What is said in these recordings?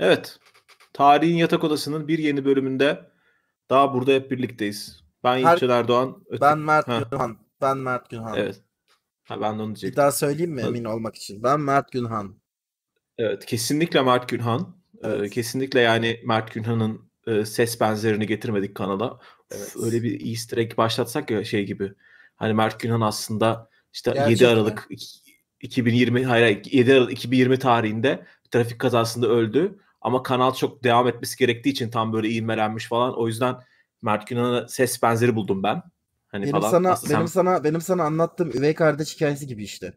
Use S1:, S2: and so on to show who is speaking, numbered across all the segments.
S1: Evet. Tarihin Yatak Odası'nın bir yeni bölümünde daha burada hep birlikteyiz. Ben Yiğitçi Erdoğan. Öte... Ben Mert ha. Günhan. Ben Mert Günhan. Evet. Ha, ben de onu diyecektim. Bir daha söyleyeyim mi emin
S2: olmak için? Ben Mert
S1: Günhan. Evet kesinlikle Mert Günhan. Ee, evet. Ee, kesinlikle yani Mert Günhan'ın e, ses benzerini getirmedik kanala. Evet. Öyle bir easter egg başlatsak ya şey gibi. Hani Mert Günhan aslında işte Gerçekten. 7 Aralık 2020 hayır, hayır 7 Aralık 2020 tarihinde trafik kazasında öldü. Ama kanal çok devam etmesi gerektiği için tam böyle iğmelenmiş falan. O yüzden Mert Günan'a ses benzeri buldum ben. Hani benim falan. sana benim sen...
S2: sana benim sana anlattığım üvey kardeş hikayesi gibi işte.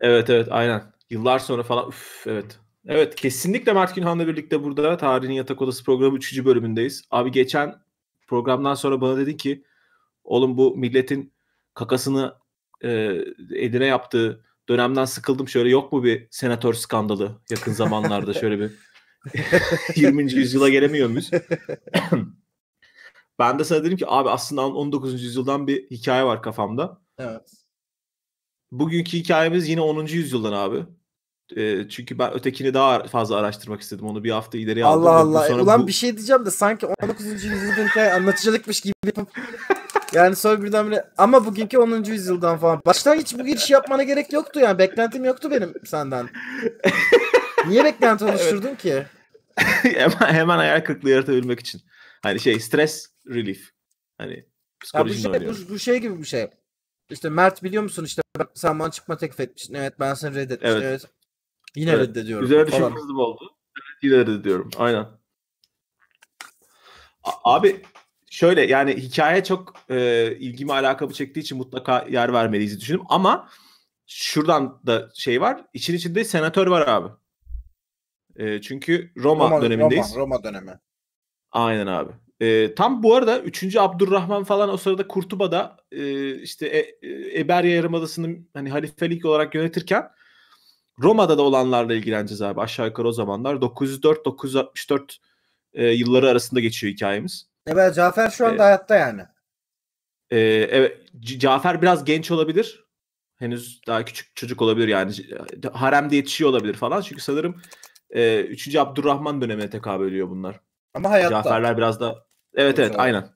S1: Evet evet aynen. Yıllar sonra falan üf evet. Evet kesinlikle Mert Günhan'la birlikte burada Tarihin Yatak Odası programı 3. bölümündeyiz. Abi geçen programdan sonra bana dedin ki oğlum bu milletin kakasını e, eline yaptığı dönemden sıkıldım. Şöyle yok mu bir senatör skandalı yakın zamanlarda şöyle bir 20. yüzyıla gelemiyor muyuz? ben de sana dedim ki abi aslında 19. yüzyıldan bir hikaye var kafamda. Evet. Bugünkü hikayemiz yine 10. yüzyıldan abi. E, çünkü ben ötekini daha fazla araştırmak istedim. Onu bir hafta ileriye aldım. Allah Allah. Sonra Ulan bu... bir
S2: şey diyeceğim de sanki 19. yüzyılın hikaye anlatacakmış gibi yapıp yani sonra birdenbire ama bugünkü 10. yüzyıldan falan. Baştan hiç bu giriş yapmana gerek yoktu yani. Beklentim yoktu benim senden. Niye beklenti oluşturdun evet. ki?
S1: hemen, hemen hayal kırıklığı yaratabilmek için. Hani şey stres relief. Hani ya bu, şey, bu,
S2: bu, şey gibi bir şey. İşte Mert biliyor musun işte sen bana çıkma teklif etmiştin. Evet ben seni reddetmiştim. Evet. evet. Yine evet. reddediyorum. Güzel şey düşünmüşlüğüm
S1: oldu. Evet, yine reddediyorum. Aynen. A- abi şöyle yani hikaye çok e, ilgimi alakamı şey çektiği için mutlaka yer vermeliyiz düşündüm ama şuradan da şey var. İçin içinde senatör var abi. E, çünkü Roma, Roma dönemindeyiz.
S2: Roma, Roma dönemi.
S1: Aynen abi. E, tam bu arada 3. Abdurrahman falan o sırada Kurtuba'da e, işte e, e, Eberya Yarımadası'nı hani halifelik olarak yönetirken Roma'da da olanlarla ilgileneceğiz abi aşağı yukarı o zamanlar. 904-964 e, yılları arasında geçiyor hikayemiz.
S2: Evet Cafer şu anda e, hayatta yani.
S1: E, evet C- Cafer biraz genç olabilir. Henüz daha küçük çocuk olabilir yani. Haremde yetişiyor olabilir falan. Çünkü sanırım e, ee, 3. Abdurrahman dönemine tekabül ediyor bunlar. Ama hayatta. Caferler biraz da Evet evet aynen.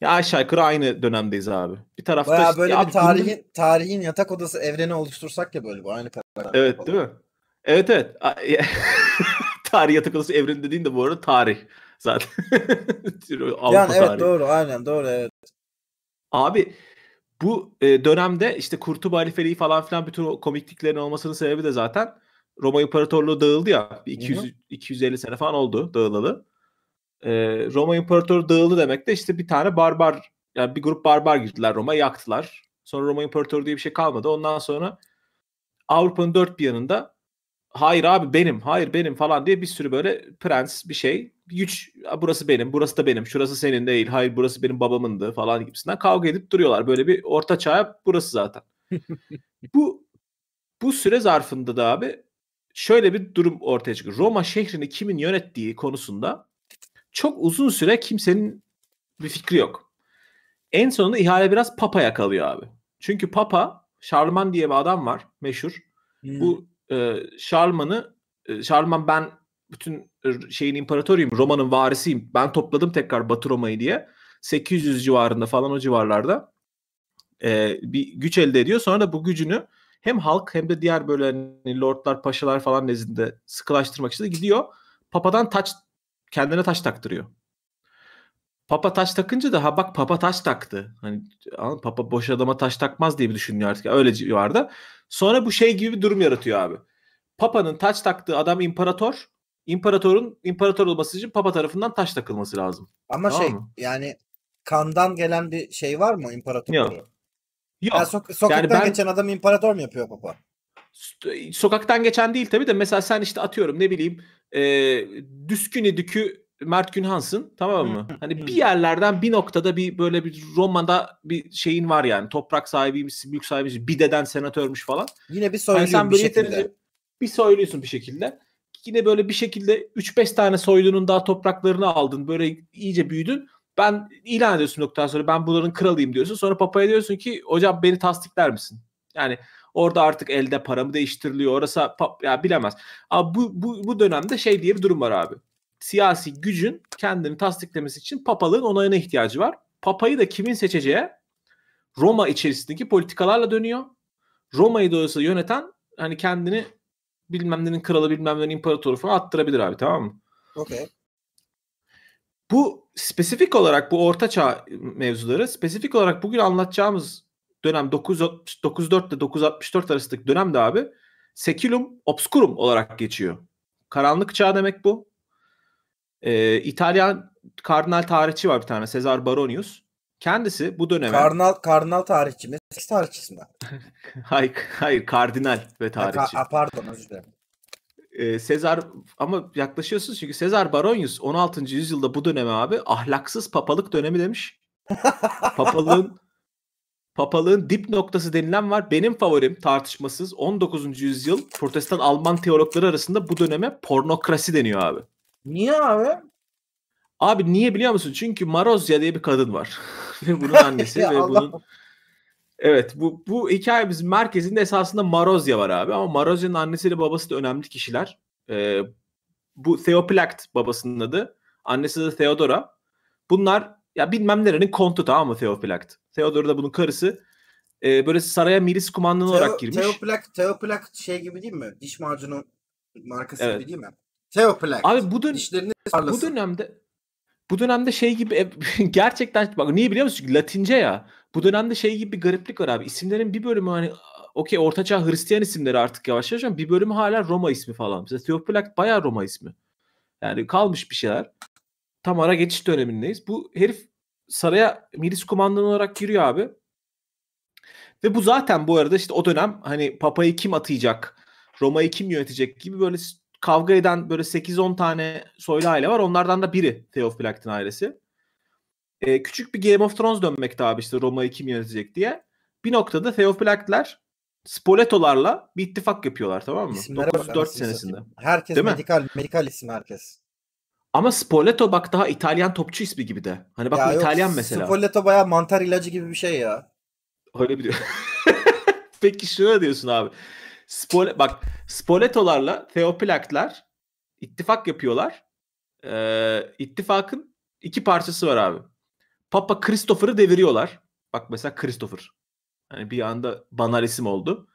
S1: Ya aşağı yukarı aynı dönemdeyiz abi. Bir tarafta Baya böyle ya bir tarihin,
S2: bunun... tarihin yatak odası evreni oluştursak ya böyle bu aynı kadar. Evet falan.
S1: değil mi? Evet evet. tarih yatak odası evreni dediğin de bu arada tarih zaten. Avrupa yani evet tarihi.
S2: doğru aynen doğru evet.
S1: Abi bu e, dönemde işte Kurtuba Ali Feri'yi falan filan bütün o komikliklerin olmasının sebebi de zaten Roma İmparatorluğu dağıldı ya. 200 Hı-hı. 250 sene falan oldu dağılalı. Ee, Roma İmparatoru dağıldı demek de işte bir tane barbar yani bir grup barbar girdiler Roma yaktılar. Sonra Roma İmparatoru diye bir şey kalmadı. Ondan sonra Avrupa'nın dört bir yanında hayır abi benim, hayır benim falan diye bir sürü böyle prens bir şey. Güç burası benim, burası da benim, şurası senin değil, hayır burası benim babamındı falan gibisinden kavga edip duruyorlar. Böyle bir orta çağ burası zaten.
S2: bu
S1: bu süre zarfında da abi şöyle bir durum ortaya çıkıyor. Roma şehrini kimin yönettiği konusunda çok uzun süre kimsenin bir fikri yok. En sonunda ihale biraz Papa'ya kalıyor abi. Çünkü Papa, Şarlman diye bir adam var meşhur. Hmm. Bu e, Şarlman'ı, e, Şarlman ben bütün e, şeyin imparatoruyum, Roma'nın varisiyim. Ben topladım tekrar Batı Roma'yı diye. 800 civarında falan o civarlarda e, bir güç elde ediyor. Sonra da bu gücünü hem halk hem de diğer böyle hani lordlar, paşalar falan nezdinde sıkılaştırmak için de gidiyor. Papadan taç kendine taç taktırıyor. Papa taş takınca da ha bak papa taş taktı. Hani papa boş adama taş takmaz diye bir düşünüyor artık. Öyle civarda. Sonra bu şey gibi bir durum yaratıyor abi. Papa'nın taç taktığı adam imparator. İmparatorun imparator olması için papa tarafından taş takılması lazım. Ama tamam şey mı?
S2: yani kandan gelen bir şey var mı imparatorluğu? Yok. Yok. Yani sok- sokaktan yani ben... geçen adam imparator mu yapıyor Papa?
S1: E, sokaktan geçen değil tabii de mesela sen işte atıyorum ne bileyim e, Düsküni Dükü Mert Günhans'ın tamam mı? hani bir yerlerden bir noktada bir böyle bir Roma'da bir şeyin var yani. Toprak sahibiymiş, büyük sahibiymiş, bir deden senatörmüş falan. Yine bir hani soyluyum yani bir şekilde. Bir soyluysun bir şekilde. Yine böyle bir şekilde 3-5 tane soylunun daha topraklarını aldın. Böyle iyice büyüdün. Ben ilan ediyorsun noktadan sonra ben bunların kralıyım diyorsun. Sonra papaya diyorsun ki hocam beni tasdikler misin? Yani orada artık elde paramı değiştiriliyor. Orası pap, ya bilemez. Ama bu, bu, bu dönemde şey diye bir durum var abi. Siyasi gücün kendini tasdiklemesi için papalığın onayına ihtiyacı var. Papayı da kimin seçeceği Roma içerisindeki politikalarla dönüyor. Roma'yı dolayısıyla yöneten hani kendini bilmem nenin kralı bilmem nenin imparatoru falan attırabilir abi tamam mı? Okey. Bu spesifik olarak bu orta ortaçağ ıı, mevzuları spesifik olarak bugün anlatacağımız dönem 94 ile 964 arasındaki dönemde abi Seculum Obscurum olarak geçiyor. Karanlık çağ demek bu. Ee, İtalyan kardinal tarihçi var bir tane Cesar Baronius. Kendisi bu döneme... Kardinal,
S2: kardinal tarihçi mi? Tarihçisi
S1: mi? hayır, hayır kardinal ve tarihçi. Ha,
S2: ka- pardon özür dilerim
S1: e, Sezar ama yaklaşıyorsunuz çünkü Sezar Baronius 16. yüzyılda bu döneme abi ahlaksız papalık dönemi demiş. papalığın papalığın dip noktası denilen var. Benim favorim tartışmasız 19. yüzyıl protestan Alman teologları arasında bu döneme pornokrasi deniyor abi. Niye abi? Abi niye biliyor musun? Çünkü Marozya diye bir kadın var. ve bunun annesi ve bunun Evet bu, bu hikaye hikayemizin merkezinde esasında Marozya var abi ama Marozya'nın annesiyle babası da önemli kişiler. Ee, bu Theoplakt babasının adı. Annesi de Theodora. Bunlar ya bilmem nerenin kontu tamam mı Theoplakt? Theodora da bunun karısı. Ee, böyle saraya milis kumandanı Theo, olarak girmiş.
S2: Theoplakt, Theoplakt şey gibi değil mi? Diş macunu markası evet. gibi değil mi?
S1: Theoplakt. Abi bu, dön- bu dönemde bu dönemde şey gibi e, gerçekten bak niye biliyor musun? Latince ya bu dönemde şey gibi bir gariplik var abi. İsimlerin bir bölümü hani okey ortaçağ Hristiyan isimleri artık yavaş yavaş ama bir bölümü hala Roma ismi falan. Mesela Theophilakt bayağı Roma ismi. Yani kalmış bir şeyler. Tam ara geçiş dönemindeyiz. Bu herif saraya milis kumandan olarak giriyor abi. Ve bu zaten bu arada işte o dönem hani papayı kim atayacak, Roma'yı kim yönetecek gibi böyle kavga eden böyle 8-10 tane soylu aile var. Onlardan da biri Theophilact'in ailesi e, küçük bir Game of Thrones dönmekte abi işte Roma'yı kim yönetecek diye. Bir noktada Theophilactler Spoletolarla bir ittifak yapıyorlar tamam mı? İsimlere senesinde. Herkes Değil medikal,
S2: mi? medikal isim herkes.
S1: Ama Spoleto bak daha İtalyan topçu ismi gibi de. Hani bak ya yok, İtalyan mesela. Spoleto
S2: baya mantar ilacı gibi bir şey ya.
S1: Öyle biliyor. Peki şuna diyorsun abi. Spole bak Spoletolarla Theopilaktlar ittifak yapıyorlar. Ee, ittifakın iki parçası var abi. Papa Christopher'ı deviriyorlar. Bak mesela Christopher. Hani bir anda banal isim oldu.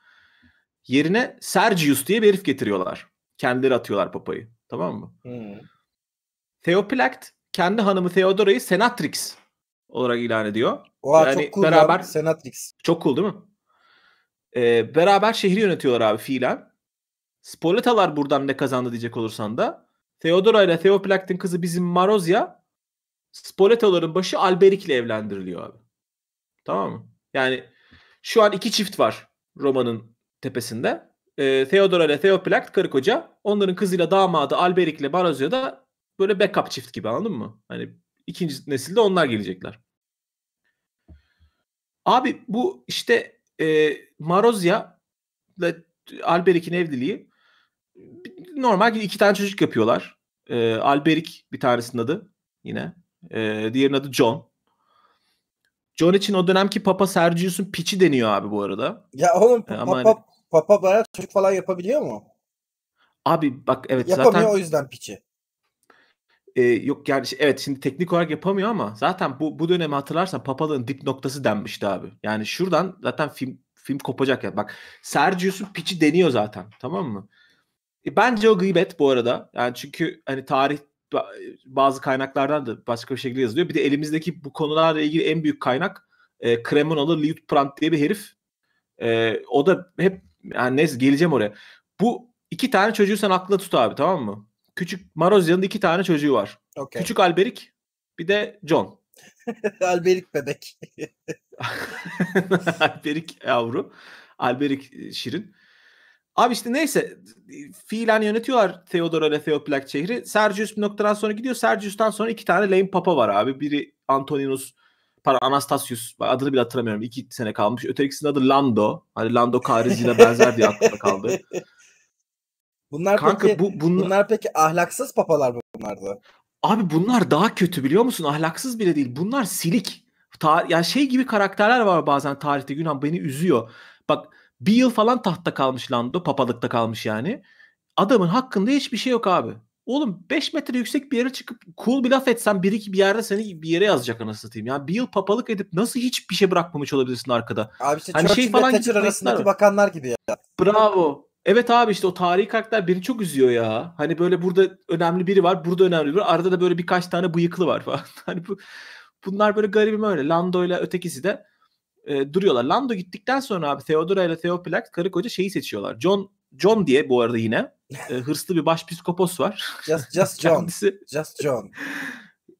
S1: Yerine Sergius diye bir herif getiriyorlar. Kendileri atıyorlar papayı. Tamam mı? Hmm. Theoplakt kendi hanımı Theodora'yı Senatrix olarak ilan ediyor. Oha yani çok cool beraber abi.
S2: Senatrix. Çok cool değil mi?
S1: Ee, beraber şehri yönetiyorlar abi fiilen. Spoletalar buradan ne kazandı diyecek olursan da. Theodora ile Theoplakt'in kızı bizim Marozia. Spoleto'ların başı Alberik'le evlendiriliyor abi. Tamam mı? Yani şu an iki çift var Roma'nın tepesinde. E, Theodora ile Theoplakt karı koca. Onların kızıyla damadı Alberik'le ile Barazio da böyle backup çift gibi anladın mı? Hani ikinci nesilde onlar gelecekler. Abi bu işte e, Marozya ile Alberik'in evliliği normal iki tane çocuk yapıyorlar. E, ee, Alberik bir tanesinin adı yine. E, diğerinin adı John. John için o dönemki Papa Sergius'un piçi deniyor abi bu arada. Ya oğlum ee, Papa, Ama hani...
S2: Papa bayağı çocuk falan yapabiliyor mu?
S1: Abi bak evet Yapamıyor zaten. o yüzden piçi. E, yok yani şey, evet şimdi teknik olarak yapamıyor ama zaten bu bu dönemi hatırlarsan papalığın dip noktası denmişti abi. Yani şuradan zaten film film kopacak ya. Bak Sergius'un piçi deniyor zaten. Tamam mı? E, bence o gıybet bu arada. Yani çünkü hani tarih bazı kaynaklardan da başka bir şekilde yazılıyor. Bir de elimizdeki bu konularla ilgili en büyük kaynak e, Cremona'lı Liutprand diye bir herif. E, o da hep yani neyse geleceğim oraya. Bu iki tane çocuğu sen aklına tut abi tamam mı? Küçük Marozya'nın iki tane çocuğu var. Okay. Küçük Alberik bir de John.
S2: Alberik bebek.
S1: Alberik yavru. Alberik e, şirin. Abi işte neyse fiilen yönetiyorlar Theodora ile Theoplak şehri. Sergius bir noktadan sonra gidiyor. Sergius'tan sonra iki tane lame papa var abi. Biri Antoninus para Anastasius adını bile hatırlamıyorum. iki sene kalmış. Ötekisinin adı Lando. Hani Lando Karizi'yle benzer diye aklımda kaldı.
S2: Bunlar
S1: Kanka, peki, bu, bunlar... bunlar peki ahlaksız papalar mı bunlardı? Abi bunlar daha kötü biliyor musun? Ahlaksız bile değil. Bunlar silik. Ta ya şey gibi karakterler var bazen tarihte günah beni üzüyor. Bak bir yıl falan tahtta kalmış Lando. Papalıkta kalmış yani. Adamın hakkında hiçbir şey yok abi. Oğlum 5 metre yüksek bir yere çıkıp cool bir laf etsen bir iki bir yerde seni bir yere yazacak anasını satayım. Yani bir yıl papalık edip nasıl hiçbir şey bırakmamış olabilirsin arkada? Abi işte hani şey falan Thatcher arasındaki var.
S2: bakanlar gibi ya.
S1: Bravo. Evet abi işte o tarihi karakter beni çok üzüyor ya. Hani böyle burada önemli biri var, burada önemli biri var. Arada da böyle birkaç tane bıyıklı var falan. Hani bu, bunlar böyle garibim öyle. Lando ile ötekisi de e, duruyorlar. Lando gittikten sonra abi Theodora ile Theopilax karı koca şeyi seçiyorlar. John John diye bu arada yine e, hırslı bir baş psikopos var. Just, just John. Just John.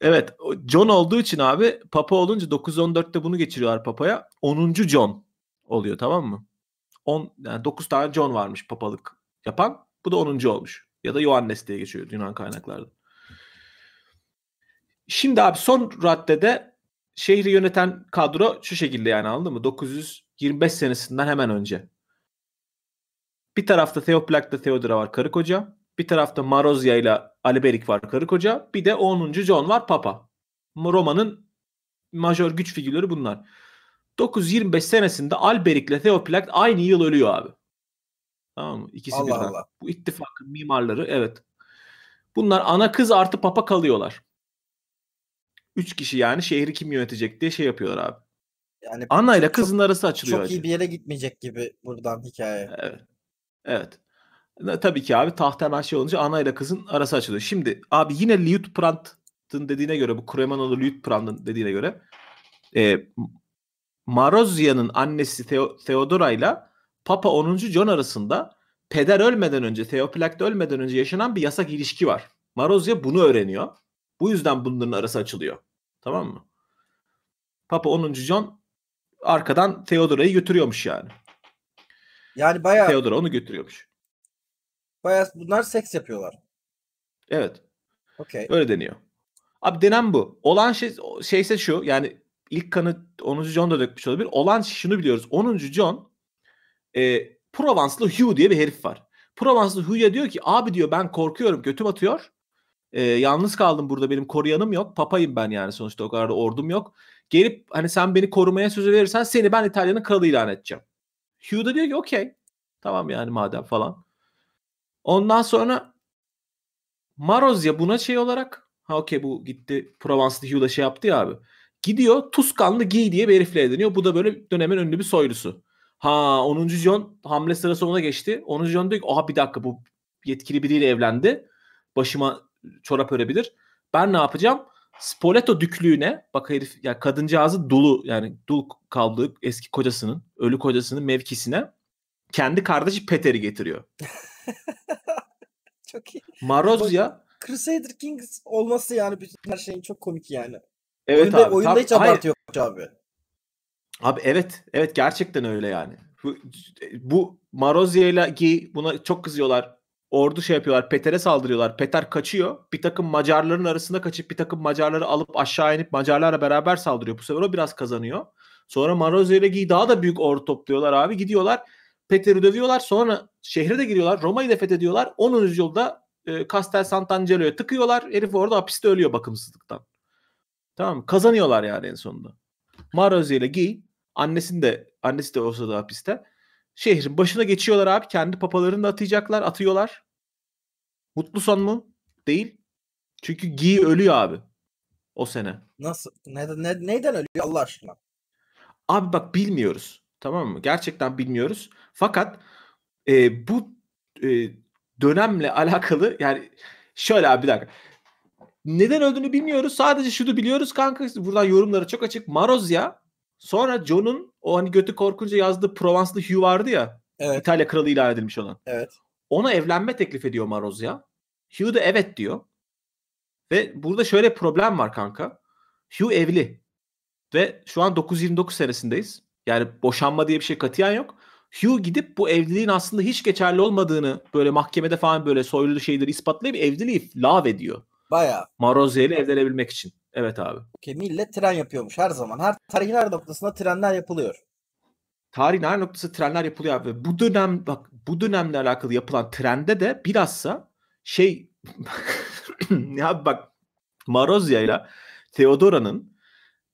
S1: evet John olduğu için abi Papa olunca 914'te bunu geçiriyorlar Papa'ya. 10. John oluyor tamam mı? 10 yani 9 tane John varmış papalık yapan. Bu da 10. olmuş. Ya da Yohannes diye geçiyor Yunan kaynaklarda. Şimdi abi son raddede şehri yöneten kadro şu şekilde yani anladın mı? 925 senesinden hemen önce. Bir tarafta Theoplak'ta Theodora var karı koca. Bir tarafta Marozia ile Aliberik var karı koca. Bir de 10. John var papa. Roma'nın majör güç figürleri bunlar. 925 senesinde Alberik ile Theoplakt aynı yıl ölüyor abi. Tamam mı? İkisi Allah birden. Allah. Bu ittifakın mimarları evet. Bunlar ana kız artı papa kalıyorlar. Üç kişi yani şehri kim yönetecek diye şey yapıyorlar abi. Yani Anna ile kızın arası açılıyor. Çok acı. iyi bir yere gitmeyecek gibi buradan hikaye. Evet. Evet. Tabii ki abi taht hemen şey olunca ana ile kızın arası açılıyor. Şimdi abi yine Liutprand'ın dediğine göre bu Kremanolu Liutprand'ın dediğine göre e, Marozia'nın annesi Theo, Theodora ile Papa 10. John arasında peder ölmeden önce Theoplakt ölmeden önce yaşanan bir yasak ilişki var. Marozia bunu öğreniyor. Bu yüzden bunların arası açılıyor. Tamam mı? Papa 10. John arkadan Theodora'yı götürüyormuş yani. Yani bayağı Theodora onu götürüyormuş. Bayağı bunlar seks yapıyorlar. Evet. Okay. Öyle deniyor. Abi denen bu. Olan şey şeyse şu yani ilk kanı 10. John da dökmüş olabilir. Olan şunu biliyoruz. 10. John e, Provence'lı Hugh diye bir herif var. Provence'lı Hugh'ya diyor ki abi diyor ben korkuyorum götüm atıyor. E, yalnız kaldım burada benim koruyanım yok. Papayım ben yani sonuçta o kadar da ordum yok. Gelip hani sen beni korumaya söz verirsen seni ben İtalya'nın kralı ilan edeceğim. Hugh da diyor ki okey. Tamam yani madem falan. Ondan sonra Marozya buna şey olarak ha okey bu gitti Provence'da Hugh'la şey yaptı ya abi. Gidiyor Tuskanlı Giy diye bir herifle evleniyor. Bu da böyle dönemin ünlü bir soylusu. Ha 10. John hamle sırası ona geçti. 10. John diyor ki oha bir dakika bu yetkili biriyle evlendi. Başıma çorap örebilir. Ben ne yapacağım? Spoleto düklüğüne bak herif yani kadıncağızı dulu yani dul kaldığı eski kocasının ölü kocasının mevkisine kendi kardeşi Peter'i getiriyor.
S2: çok iyi.
S1: Marozya
S2: Crusader Kings olması yani bütün her şeyin çok komik yani.
S1: Evet oyunda, abi. Oyunda tabii, hiç abartı yok abi. Abi evet. Evet gerçekten öyle yani. Bu, bu Marozya ile buna çok kızıyorlar ordu şey yapıyorlar. Peter'e saldırıyorlar. Peter kaçıyor. Bir takım Macarların arasında kaçıp bir takım Macarları alıp aşağı inip Macarlarla beraber saldırıyor. Bu sefer o biraz kazanıyor. Sonra Marozer'e daha da büyük ordu topluyorlar abi. Gidiyorlar Peter'i dövüyorlar. Sonra şehre de giriyorlar. Roma'yı da fethediyorlar. 10. yüzyılda e, Castel Sant'Angelo'ya tıkıyorlar. Herif orada hapiste ölüyor bakımsızlıktan. Tamam mı? Kazanıyorlar yani en sonunda. Marozer'e Guy annesini de annesi de olsa da hapiste. Şehrin başına geçiyorlar abi. Kendi papalarını da atacaklar Atıyorlar. Mutlu son mu? Değil. Çünkü Gi ölüyor abi. O sene.
S2: Nasıl? Neden, ne, neyden ölüyor Allah aşkına?
S1: Abi bak bilmiyoruz. Tamam mı? Gerçekten bilmiyoruz. Fakat e, bu e, dönemle alakalı yani şöyle abi bir dakika. Neden öldüğünü bilmiyoruz. Sadece şunu biliyoruz kanka. Buradan yorumları çok açık. Marozya sonra John'un o hani götü korkunca yazdığı Provence'lı Hugh vardı ya. Evet. İtalya kralı ilan edilmiş olan. Evet. Ona evlenme teklif ediyor Maroz ya. Hugh da evet diyor. Ve burada şöyle problem var kanka. Hugh evli. Ve şu an 929 senesindeyiz. Yani boşanma diye bir şey katiyen yok. Hugh gidip bu evliliğin aslında hiç geçerli olmadığını böyle mahkemede falan böyle soylu şeyleri ispatlayıp evliliği lav ediyor. Baya. Marozia ile evlenebilmek için. Evet abi. Okay,
S2: millet tren yapıyormuş her zaman. Her tarihin her noktasında trenler yapılıyor.
S1: Tarihin her noktası trenler yapılıyor abi. Bu dönem bak bu dönemle alakalı yapılan trende de birazsa şey ya bak Marozya ile Theodora'nın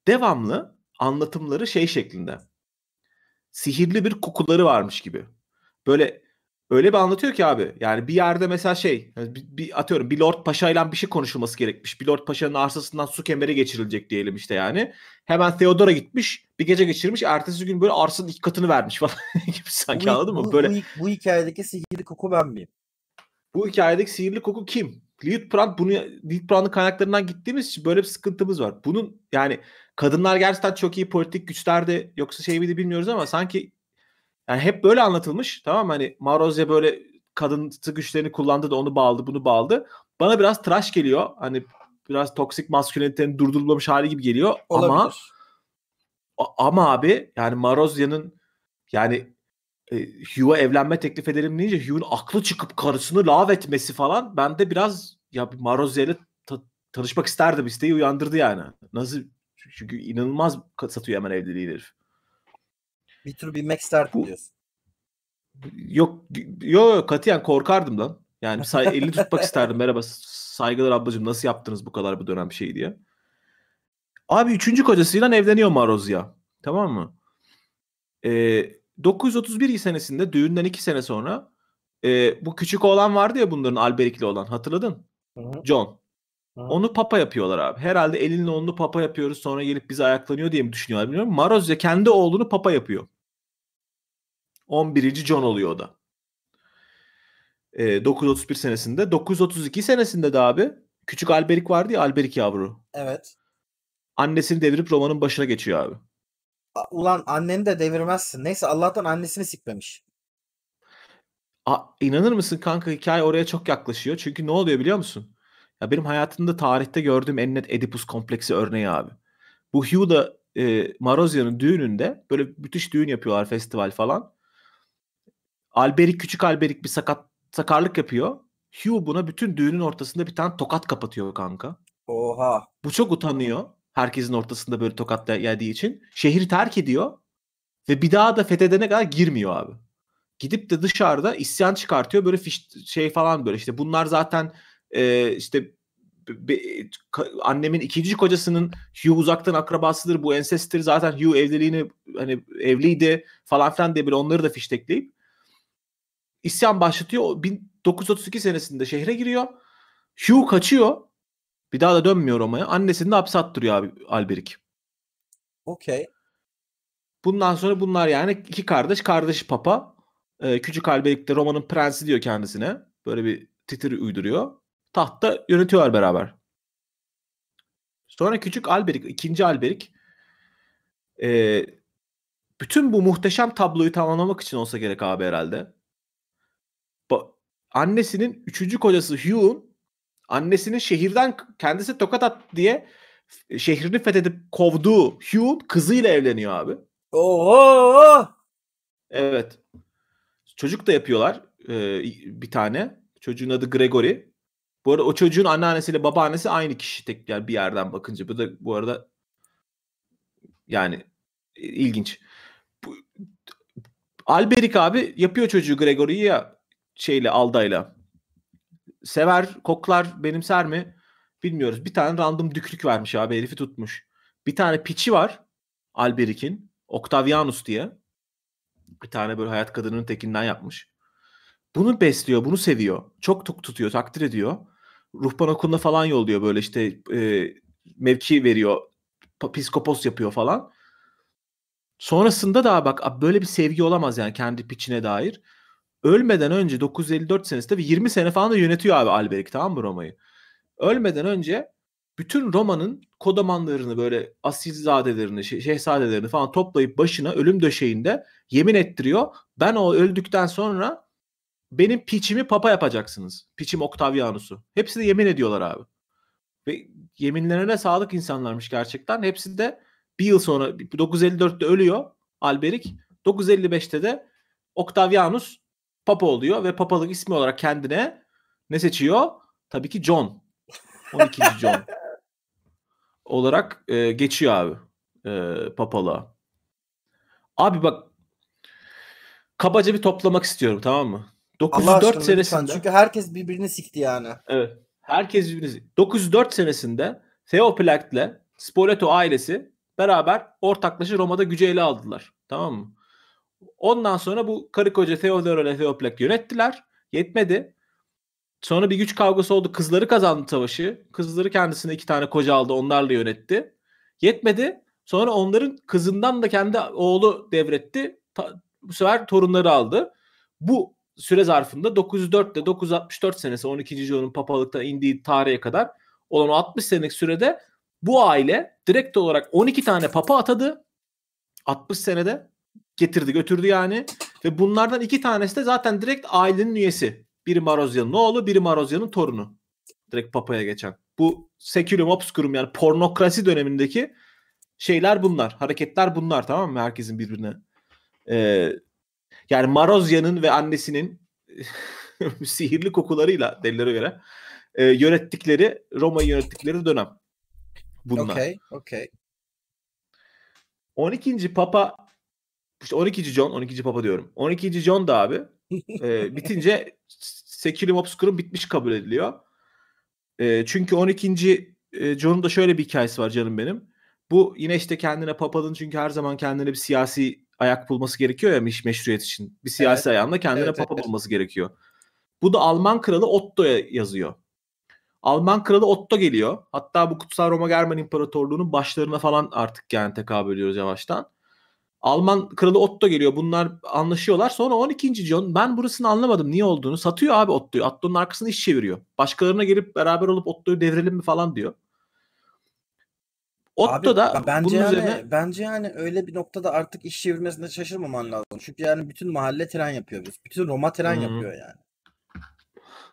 S1: devamlı anlatımları şey şeklinde. Sihirli bir kokuları varmış gibi. Böyle öyle bir anlatıyor ki abi. Yani bir yerde mesela şey bir, bir atıyorum bir Lord Paşa ile bir şey konuşulması gerekmiş. Bir Lord Paşa'nın arsasından su kemeri geçirilecek diyelim işte yani. Hemen Theodora gitmiş bir gece geçirmiş. Ertesi gün böyle arsanın iki katını vermiş falan gibi sanki bu, anladın mı? böyle... Bu, bu hikayedeki sihirli koku ben miyim? Bu hikayedeki sihirli koku kim? Liutprand bunu Liutprand'ın kaynaklarından gittiğimiz için böyle bir sıkıntımız var. Bunun yani kadınlar gerçekten çok iyi politik güçlerde yoksa şey miydi bilmiyoruz ama sanki yani hep böyle anlatılmış tamam mı? Hani Marozya böyle kadın güçlerini kullandı da onu bağladı bunu bağladı. Bana biraz tıraş geliyor. Hani biraz toksik maskülenitenin durdurulmamış hali gibi geliyor. Olabilir. Ama ama abi yani Marozya'nın yani e, Hugh'a evlenme teklif edelim deyince Hugh'un aklı çıkıp karısını lav etmesi falan ben de biraz ya Marozya ile ta- tanışmak isterdim isteği uyandırdı yani. Nasıl çünkü inanılmaz satıyor hemen evliliği herif. Bir tur binmek isterdim diyorsun. Yok yok yo, katiyen korkardım lan. Yani say, elini tutmak isterdim. Merhaba saygılar ablacığım nasıl yaptınız bu kadar bu dönem şey diye. Abi üçüncü kocasıyla evleniyor Marozya. Tamam mı? Ee, 931 senesinde düğünden iki sene sonra e, bu küçük oğlan vardı ya bunların Alberikli olan hatırladın? Hı-hı. John. Hı-hı. Onu papa yapıyorlar abi. Herhalde elinle onu papa yapıyoruz sonra gelip bizi ayaklanıyor diye mi düşünüyorlar bilmiyorum. Marozya kendi oğlunu papa yapıyor. 11. John oluyor o da. E, ee, 931 senesinde. 932 senesinde de abi küçük Alberik vardı ya Alberik yavru. Evet. Annesini devirip romanın başına geçiyor abi.
S2: Ulan anneni de devirmezsin. Neyse Allah'tan annesini sikmemiş.
S1: A, inanır mısın kanka hikaye oraya çok yaklaşıyor. Çünkü ne oluyor biliyor musun? Ya benim hayatımda tarihte gördüğüm en net Edipus kompleksi örneği abi. Bu Hugh da e, Marozia'nın düğününde böyle müthiş düğün yapıyorlar festival falan. Alberik küçük Alberik bir sakat sakarlık yapıyor. Hugh buna bütün düğünün ortasında bir tane tokat kapatıyor kanka. Oha. Bu çok utanıyor. Herkesin ortasında böyle tokat yediği için. Şehri terk ediyor. Ve bir daha da fethedene kadar girmiyor abi. Gidip de dışarıda isyan çıkartıyor. Böyle fiş, şey falan böyle işte bunlar zaten e, işte be, annemin ikinci kocasının Hugh uzaktan akrabasıdır bu ensestir zaten Hugh evliliğini hani evliydi falan filan diye böyle onları da fiştekleyip İsyan başlatıyor. 1932 senesinde şehre giriyor. Hugh kaçıyor. Bir daha da dönmüyor Roma'ya. Annesini de hapse attırıyor abi Alberik. Okey. Bundan sonra bunlar yani iki kardeş. Kardeş papa. Ee, küçük Alberik de Roma'nın prensi diyor kendisine. Böyle bir titir uyduruyor. Tahtta yönetiyorlar beraber. Sonra küçük Alberik, ikinci Alberik e, ee, bütün bu muhteşem tabloyu tamamlamak için olsa gerek abi herhalde annesinin üçüncü kocası Hugh'un annesinin şehirden kendisi tokat at diye e, şehrini fethedip kovduğu Hugh'un kızıyla evleniyor abi. Oho! Evet. Çocuk da yapıyorlar ee, bir tane. Çocuğun adı Gregory. Bu arada o çocuğun anneannesiyle babaannesi aynı kişi tek yani bir yerden bakınca. Bu da bu arada yani ilginç. Bu, Alberik abi yapıyor çocuğu Gregory'yi ya şeyle Alda'yla sever, koklar, benimser mi? Bilmiyoruz. Bir tane random düklük vermiş abi herifi tutmuş. Bir tane piçi var Alberik'in. Octavianus diye. Bir tane böyle hayat kadının tekinden yapmış. Bunu besliyor, bunu seviyor. Çok tuk tutuyor, takdir ediyor. Ruhban okuluna falan yolluyor böyle işte e, mevki veriyor. psikopos yapıyor falan. Sonrasında da bak böyle bir sevgi olamaz yani kendi piçine dair ölmeden önce 954 senesinde ve 20 sene falan da yönetiyor abi Alberich tamam mı Roma'yı? Ölmeden önce bütün Roma'nın kodamanlarını böyle asilzadelerini, şehzadelerini falan toplayıp başına ölüm döşeğinde yemin ettiriyor. Ben o öldükten sonra benim piçimi papa yapacaksınız. Piçim Octavianus'u. Hepsi de yemin ediyorlar abi. Ve yeminlerine sağlık insanlarmış gerçekten. Hepsi de bir yıl sonra 954'te ölüyor Alberik. 955'te de Octavianus Papa oluyor ve papalık ismi olarak kendine ne seçiyor? Tabii ki John. 12. John olarak e, geçiyor abi e, papalığa. Abi bak kabaca bir toplamak istiyorum tamam mı? 904 senesinde. Çünkü herkes birbirini sikti yani. Evet. Herkes birbirini sikti. 904 senesinde Theoplakt'le Spoleto ailesi beraber ortaklaşa Roma'da güce ele aldılar. Tamam mı? Ondan sonra bu karı koca Theodora ile Theoplak yönettiler. Yetmedi. Sonra bir güç kavgası oldu. Kızları kazandı savaşı. Kızları kendisine iki tane koca aldı. Onlarla yönetti. Yetmedi. Sonra onların kızından da kendi oğlu devretti. Ta, bu sefer torunları aldı. Bu süre zarfında 904 ile 964 senesi 12. John'un papalıkta indiği tarihe kadar olan 60 senelik sürede bu aile direkt olarak 12 tane papa atadı. 60 senede getirdi götürdü yani. Ve bunlardan iki tanesi de zaten direkt ailenin üyesi. Biri Marozya'nın oğlu, biri Marozya'nın torunu. Direkt Papa'ya geçen. Bu Seculum Obscurum yani pornokrasi dönemindeki şeyler bunlar. Hareketler bunlar tamam mı? Herkesin birbirine. Ee, yani Marozya'nın ve annesinin sihirli kokularıyla delilere göre e, yönettikleri, Roma'yı yönettikleri dönem. Bunlar. Okay, okay. 12. Papa işte 12. John, 12. Papa diyorum. 12. John da abi e, bitince Securum Obscurum bitmiş kabul ediliyor. E, çünkü 12. E, John'un da şöyle bir hikayesi var canım benim. Bu yine işte kendine papalın çünkü her zaman kendine bir siyasi ayak bulması gerekiyor ya meşruiyet için. Bir siyasi evet. ayağında kendine evet, papa evet. bulması gerekiyor. Bu da Alman kralı Otto'ya yazıyor. Alman kralı Otto geliyor. Hatta bu Kutsal Roma Germen İmparatorluğu'nun başlarına falan artık yani tekabül ediyoruz yavaştan. Alman kralı Otto geliyor. Bunlar anlaşıyorlar. Sonra 12. John ben burasını anlamadım niye olduğunu. Satıyor abi Otto'yu. Otto'nun arkasını iş çeviriyor. Başkalarına gelip beraber olup Otto'yu devrelim mi falan diyor. Otto da bence bunun yani, üzerine...
S2: bence yani öyle bir noktada artık iş çevirmesine şaşırmaman lazım. Çünkü yani bütün mahalle tren yapıyor biz. Bütün Roma tren hı yapıyor yani.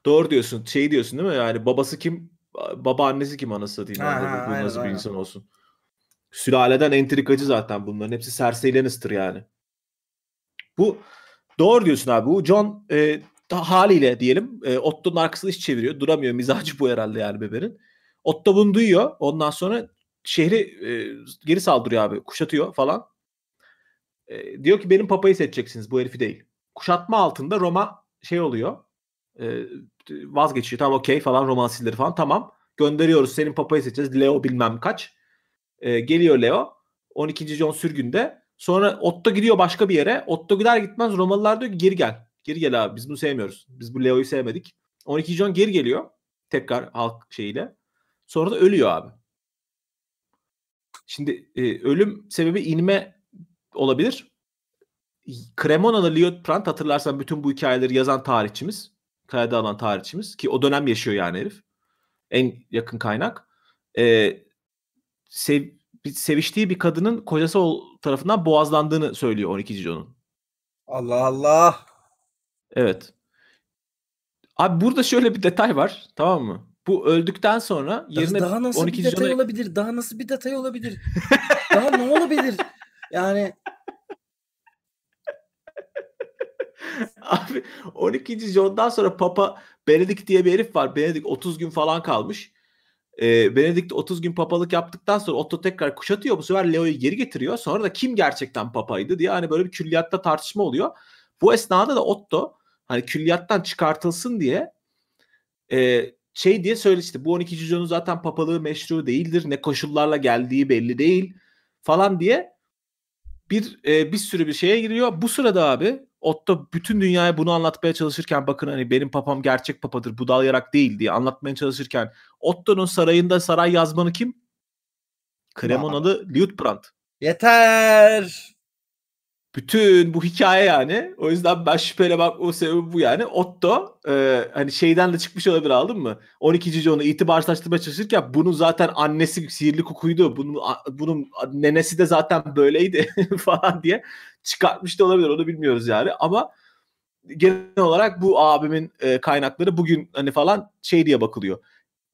S1: Doğru diyorsun. Şey diyorsun değil mi? Yani babası kim? baba annesi kim anası satayım. Ha, ha, bu aynen, nasıl bir insan olsun. Sülaleden entrikacı zaten bunların. Hepsi Cersei Lannister yani. Bu doğru diyorsun abi. Bu John e, haliyle diyelim e, Otto'nun arkasını hiç çeviriyor. Duramıyor. Mizacı bu herhalde yani beberin. Otto bunu duyuyor. Ondan sonra şehri e, geri saldırıyor abi. Kuşatıyor falan. E, diyor ki benim papayı seçeceksiniz bu herifi değil. Kuşatma altında Roma şey oluyor. E, vazgeçiyor. Tamam okey falan Roma asilleri falan. Tamam gönderiyoruz senin papayı seçeceğiz. Leo bilmem kaç. E, geliyor Leo 12. John sürgünde. Sonra Otto gidiyor başka bir yere. Otto gider gitmez Romalılar diyor ki geri gel. Geri gel abi biz bunu sevmiyoruz. Biz bu Leo'yu sevmedik. 12. John geri geliyor. Tekrar halk şeyiyle. Sonra da ölüyor abi. Şimdi e, ölüm sebebi inme olabilir. Cremona'da Liotprand hatırlarsan bütün bu hikayeleri yazan tarihçimiz. Kayada alan tarihçimiz ki o dönem yaşıyor yani herif. En yakın kaynak. E, sev, seviştiği bir kadının kocası tarafından boğazlandığını söylüyor 12. John'un. Allah Allah. Evet. Abi burada şöyle bir detay var tamam mı? Bu öldükten sonra yerine daha nasıl 12. bir detay John'a...
S2: olabilir? Daha nasıl bir detay olabilir?
S1: daha ne olabilir? Yani Abi 12. John'dan sonra Papa Benedict diye bir herif var. Benedict 30 gün falan kalmış e, Benedict 30 gün papalık yaptıktan sonra Otto tekrar kuşatıyor. Bu sefer Leo'yu geri getiriyor. Sonra da kim gerçekten papaydı diye hani böyle bir külliyatta tartışma oluyor. Bu esnada da Otto hani külliyattan çıkartılsın diye e, şey diye söyledi işte bu 12. John'un zaten papalığı meşru değildir. Ne koşullarla geldiği belli değil falan diye bir e, bir sürü bir şeye giriyor. Bu sırada abi Otto bütün dünyaya bunu anlatmaya çalışırken bakın hani benim papam gerçek papadır bu dalayarak değil diye anlatmaya çalışırken Otto'nun sarayında saray yazmanı kim? Kremonalı Liutprand. Yeter. Bütün bu hikaye yani. O yüzden ben şüpheyle bak o sebebi bu yani. Otto e, hani şeyden de çıkmış olabilir aldın mı? 12. John'u itibarsızlaştırmaya çalışırken bunun zaten annesi sihirli kukuydu. Bunun, bunun nenesi de zaten böyleydi falan diye çıkartmış da olabilir onu bilmiyoruz yani ama genel olarak bu abimin e, kaynakları bugün hani falan şey diye bakılıyor.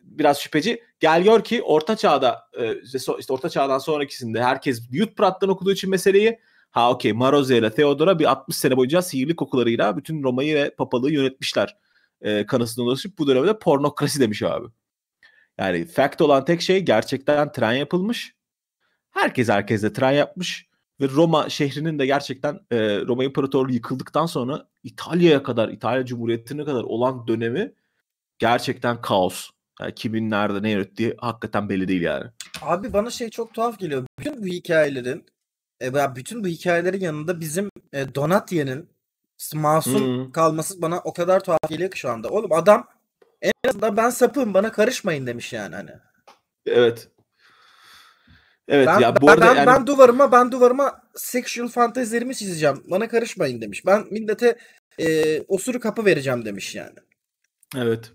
S1: Biraz şüpheci. Gel gör ki orta çağda e, işte orta çağdan sonrakisinde herkes Yutprat'tan okuduğu için meseleyi ha okey Maroze ile Theodora bir 60 sene boyunca sihirli kokularıyla bütün Roma'yı ve papalığı yönetmişler e, kanısına ulaşıp bu dönemde pornokrasi demiş abi. Yani fact olan tek şey gerçekten tren yapılmış. Herkes herkese tren yapmış ve Roma şehrinin de gerçekten e, Roma İmparatorluğu yıkıldıktan sonra İtalya'ya kadar, İtalya Cumhuriyeti'ne kadar olan dönemi gerçekten kaos. Yani kimin nerede ne yönettiği hakikaten belli değil yani.
S2: Abi bana şey çok tuhaf geliyor. Bütün bu hikayelerin e, bütün bu hikayelerin yanında bizim e, Donatye'nin masum hmm. kalması bana o kadar tuhaf geliyor ki şu anda. Oğlum adam en azından ben sapım bana karışmayın demiş yani hani.
S1: Evet. Evet ben, ya bu ben, arada ben, yani... ben
S2: duvarıma ben duvarıma sexual fantezilerimi çizeceğim. Bana karışmayın demiş. Ben millete e, osuru kapı vereceğim demiş yani.
S1: Evet.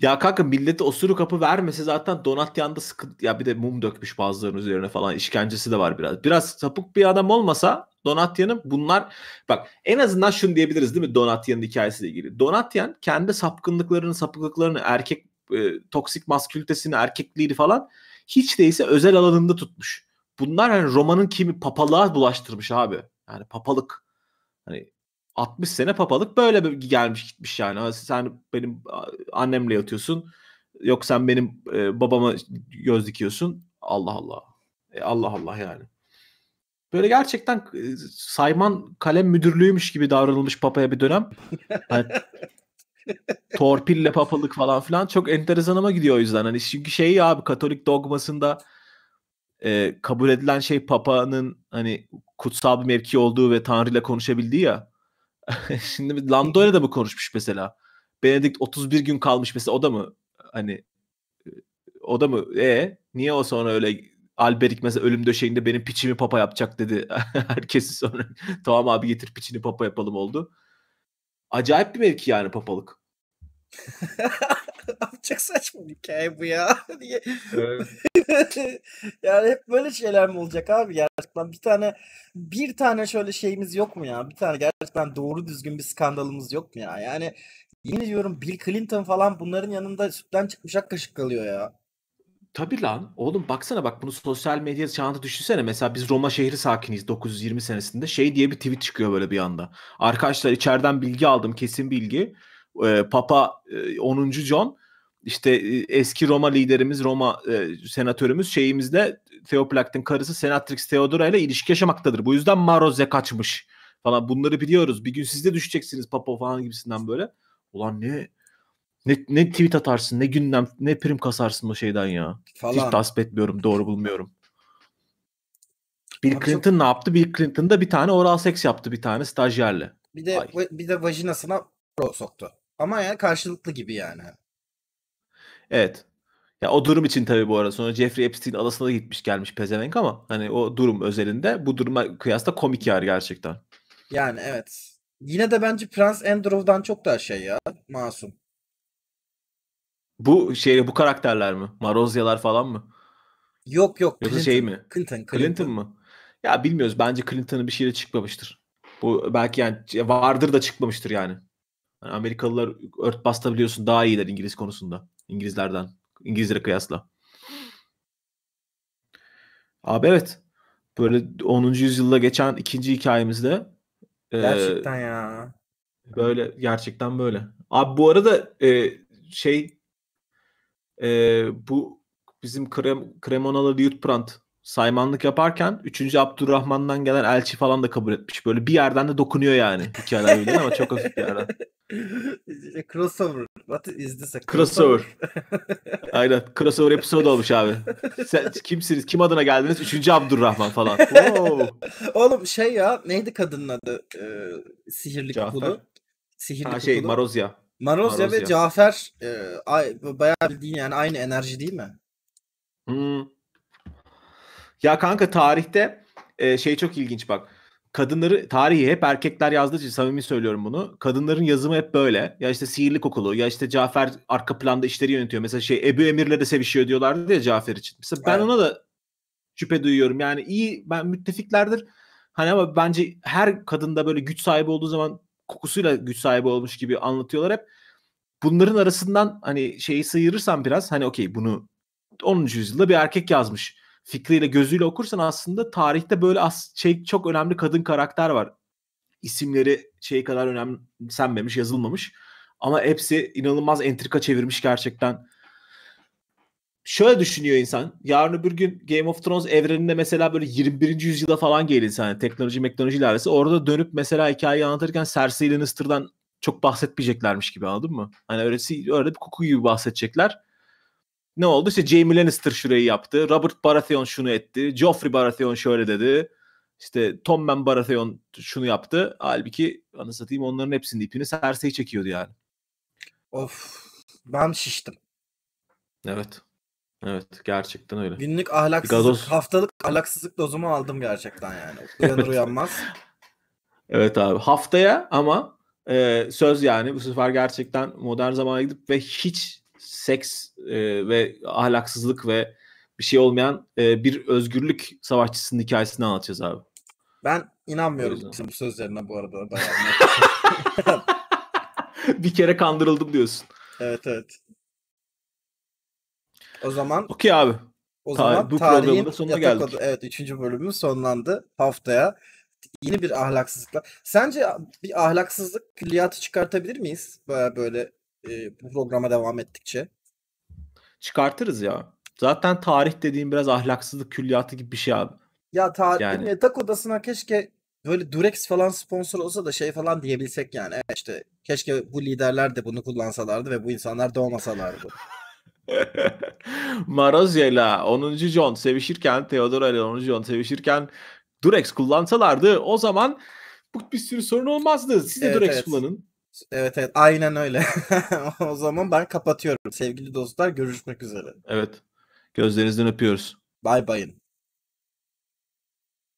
S1: Ya kanka millete osuru kapı vermese zaten Donatyan'da sıkıntı ya bir de mum dökmüş bazılarının üzerine falan işkencesi de var biraz. Biraz sapık bir adam olmasa Donatyan'ın bunlar bak en azından şunu diyebiliriz değil mi Donatyan'ın hikayesiyle ilgili. Donatyan kendi sapkınlıklarını sapıklıklarını erkek e, toksik maskülitesini erkekliğini falan hiç değilse özel alanında tutmuş. Bunlar hani romanın kimi papalığa bulaştırmış abi. Yani papalık. Hani 60 sene papalık böyle gelmiş gitmiş yani. Sen benim annemle yatıyorsun. Yok sen benim e, babama göz dikiyorsun. Allah Allah. E, Allah Allah yani. Böyle gerçekten e, sayman kalem müdürlüğüymüş gibi davranılmış papaya bir dönem. Yani Torpille papalık falan filan çok enteresan ama gidiyor o yüzden. Hani çünkü şey ya abi Katolik dogmasında e, kabul edilen şey papanın hani kutsal bir mevki olduğu ve tanrıyla konuşabildiği ya. Şimdi Landoyla da mı konuşmuş mesela? Benedikt 31 gün kalmış mesela o da mı hani e, o da mı e niye o sonra öyle Alberik mesela ölüm döşeğinde benim piçimi papa yapacak dedi. Herkesi sonra tamam abi getir piçini papa yapalım oldu acayip bir mevki yani papalık. Çok
S2: saçma bir hikaye bu ya. yani hep böyle şeyler mi olacak abi gerçekten? Bir tane bir tane şöyle şeyimiz yok mu ya? Bir tane gerçekten doğru düzgün bir skandalımız yok mu ya? Yani yine diyorum Bill Clinton falan bunların yanında sütten çıkmış ak kaşık kalıyor ya.
S1: Tabii lan. Oğlum baksana bak bunu sosyal medya çağında düşünsene. Mesela biz Roma şehri sakiniyiz 920 senesinde. Şey diye bir tweet çıkıyor böyle bir anda. Arkadaşlar içeriden bilgi aldım kesin bilgi. Ee, Papa e, 10. John işte e, eski Roma liderimiz, Roma e, senatörümüz şeyimizde Theoplakt'ın karısı Senatrix Theodora ile ilişki yaşamaktadır. Bu yüzden Maroz'e kaçmış falan. Bunları biliyoruz. Bir gün siz de düşeceksiniz Papa falan gibisinden böyle. Ulan ne ne, ne tweet atarsın, ne gündem, ne prim kasarsın o şeyden ya. Falan. Hiç tasvip etmiyorum, doğru bulmuyorum. Bill Abi Clinton çok... ne yaptı? Bill Clinton da bir tane oral seks yaptı bir tane stajyerle.
S2: Bir de Ay. bir de vajinasına pro soktu. Ama yani karşılıklı gibi yani.
S1: Evet. Ya o durum için tabii bu arada. Sonra Jeffrey Epstein adasına da gitmiş gelmiş pezevenk ama hani o durum özelinde bu duruma kıyasla komik yer gerçekten.
S2: Yani evet. Yine de bence Prens Andrew'dan çok daha şey ya. Masum.
S1: Bu şey bu karakterler mi? Marozyalar falan mı? Yok yok. Yoksa Clinton, şey mi? Clinton, Clinton. Clinton mı? Ya bilmiyoruz. Bence Clinton'ın bir şeyle çıkmamıştır. Bu belki yani vardır da çıkmamıştır yani. yani Amerikalılar örtbasta biliyorsun daha iyiler İngiliz konusunda. İngilizlerden. İngilizlere kıyasla. Abi evet. Böyle 10. yüzyılda geçen ikinci hikayemizde Gerçekten e, ya. Böyle gerçekten böyle. Abi bu arada e, şey e, bu bizim Krem, Kremonalı Liutprand saymanlık yaparken 3. Abdurrahman'dan gelen elçi falan da kabul etmiş. Böyle bir yerden de dokunuyor yani hikayeler bildiğin ama çok hafif bir yerden. crossover. What is this? Crossover. Aynen. Crossover episode olmuş abi. Sen kimsiniz? Kim adına geldiniz? Üçüncü Abdurrahman falan. Wow.
S2: Oğlum şey ya neydi kadının adı? Ee, sihirli Cafer. Sihirli ha, şey, kukulu. şey Marozya. Maroz Marozya. ve Cafer e, bayağı bildiğin yani aynı enerji değil mi?
S1: Hmm. Ya kanka tarihte e, şey çok ilginç bak. Kadınları tarihi hep erkekler yazdığı için samimi söylüyorum bunu. Kadınların yazımı hep böyle. Ya işte sihirli kokulu ya işte Cafer arka planda işleri yönetiyor. Mesela şey Ebu Emir'le de sevişiyor diyorlardı ya Cafer için. Mesela ben evet. ona da şüphe duyuyorum. Yani iyi ben müttefiklerdir. Hani ama bence her kadında böyle güç sahibi olduğu zaman kokusuyla güç sahibi olmuş gibi anlatıyorlar hep. Bunların arasından hani şeyi sıyırırsan biraz hani okey bunu 10. yüzyılda bir erkek yazmış fikriyle gözüyle okursan aslında tarihte böyle as şey çok önemli kadın karakter var. İsimleri şey kadar önemsenmemiş, yazılmamış. Ama hepsi inanılmaz entrika çevirmiş gerçekten şöyle düşünüyor insan. Yarın öbür gün Game of Thrones evreninde mesela böyle 21. yüzyıla falan gelin, hani teknoloji teknoloji ilerlese orada dönüp mesela hikayeyi anlatırken Cersei Lannister'dan çok bahsetmeyeceklermiş gibi anladın mı? Hani öylesi öyle bir kuku gibi bahsedecekler. Ne oldu? İşte Jaime Lannister şurayı yaptı. Robert Baratheon şunu etti. Joffrey Baratheon şöyle dedi. İşte Tommen Baratheon şunu yaptı. Halbuki anı onların hepsinin ipini Cersei çekiyordu yani.
S2: Of ben şiştim.
S1: Evet. Evet gerçekten öyle. Günlük ahlaksızlık, Gazoz...
S2: haftalık ahlaksızlık dozumu aldım gerçekten yani. Uyanır uyanmaz.
S1: evet abi haftaya ama e, söz yani bu sefer gerçekten modern zamana gidip ve hiç seks e, ve ahlaksızlık ve bir şey olmayan e, bir özgürlük savaşçısının hikayesini anlatacağız abi.
S2: Ben inanmıyorum bizim bu sözlerine bu arada.
S1: bir kere kandırıldım diyorsun. Evet evet. O zaman Okey abi. O Ta- zaman bu tarihin sonuna geldik. Kodu,
S2: evet 3. bölümün sonlandı. Haftaya yeni bir ahlaksızlıkla. Sence bir
S1: ahlaksızlık külliyatı çıkartabilir miyiz? Böyle, böyle e, bu programa devam ettikçe. Çıkartırız ya. Zaten tarih dediğim biraz ahlaksızlık külliyatı gibi bir şey abi. Ya tarih yani. yatak odasına keşke böyle Durex falan sponsor olsa da şey
S2: falan diyebilsek yani. işte keşke bu liderler de bunu kullansalardı ve bu insanlar doğmasalardı.
S1: Marozya ile 10. John sevişirken, Theodora ile 10. John sevişirken Durex kullansalardı o zaman bu bir sürü sorun olmazdı. Siz de evet, Durex evet. kullanın. Evet evet aynen öyle. o zaman ben kapatıyorum. Sevgili dostlar görüşmek üzere. Evet. Gözlerinizden öpüyoruz. Bay bayın.